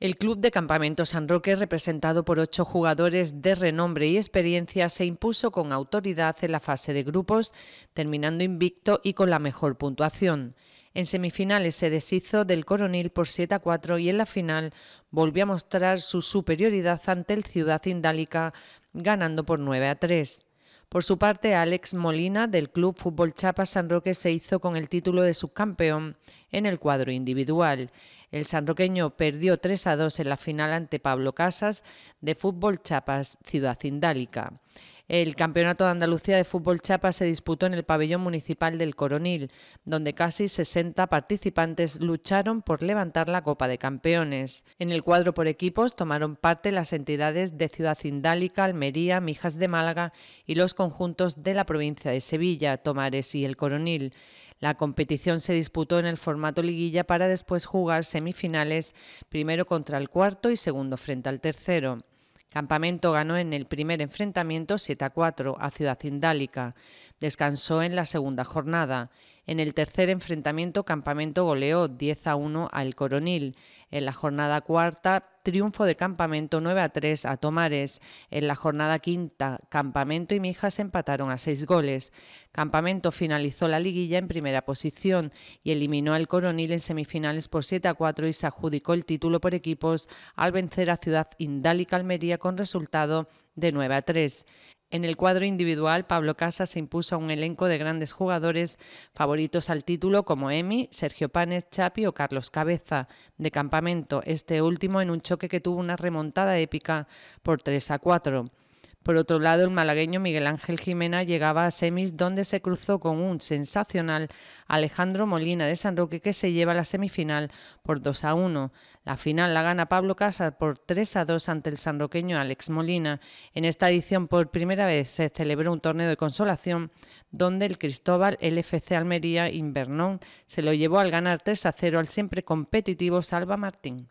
El Club de Campamento San Roque, representado por ocho jugadores de renombre y experiencia, se impuso con autoridad en la fase de grupos, terminando invicto y con la mejor puntuación. En semifinales se deshizo del Coronil por 7 a 4 y en la final volvió a mostrar su superioridad ante el Ciudad Indálica, ganando por 9 a 3. Por su parte, Alex Molina del Club Fútbol Chapa San Roque se hizo con el título de subcampeón en el cuadro individual. El sanroqueño perdió 3 a 2 en la final ante Pablo Casas de Fútbol Chapas Ciudad Indálica. El Campeonato de Andalucía de Fútbol Chapas se disputó en el pabellón municipal del Coronil, donde casi 60 participantes lucharon por levantar la Copa de Campeones. En el cuadro por equipos tomaron parte las entidades de Ciudad Indálica, Almería, Mijas de Málaga y los conjuntos de la provincia de Sevilla, Tomares y el Coronil. La competición se disputó en el formato liguilla para después jugar semifinales, primero contra el cuarto y segundo frente al tercero. Campamento ganó en el primer enfrentamiento 7 a 4 a Ciudad Indálica. Descansó en la segunda jornada. En el tercer enfrentamiento, Campamento goleó 10 a 1 al Coronil. En la jornada cuarta, triunfo de campamento 9 a 3 a Tomares. En la jornada quinta, Campamento y Mijas empataron a seis goles. Campamento finalizó la liguilla en primera posición y eliminó al Coronil en semifinales por 7 a 4 y se adjudicó el título por equipos al vencer a Ciudad Indal y Almería con resultado de 9 a 3. En el cuadro individual, Pablo Casas se impuso a un elenco de grandes jugadores favoritos al título como Emi, Sergio Panes, Chapi o Carlos Cabeza, de campamento, este último en un choque que tuvo una remontada épica por 3 a 4. Por otro lado, el malagueño Miguel Ángel Jimena llegaba a semis donde se cruzó con un sensacional Alejandro Molina de San Roque que se lleva la semifinal por 2 a 1. La final la gana Pablo Casas por 3 a 2 ante el sanroqueño Alex Molina. En esta edición por primera vez se celebró un torneo de consolación donde el Cristóbal LFC Almería Invernón se lo llevó al ganar 3 a 0 al siempre competitivo Salva Martín.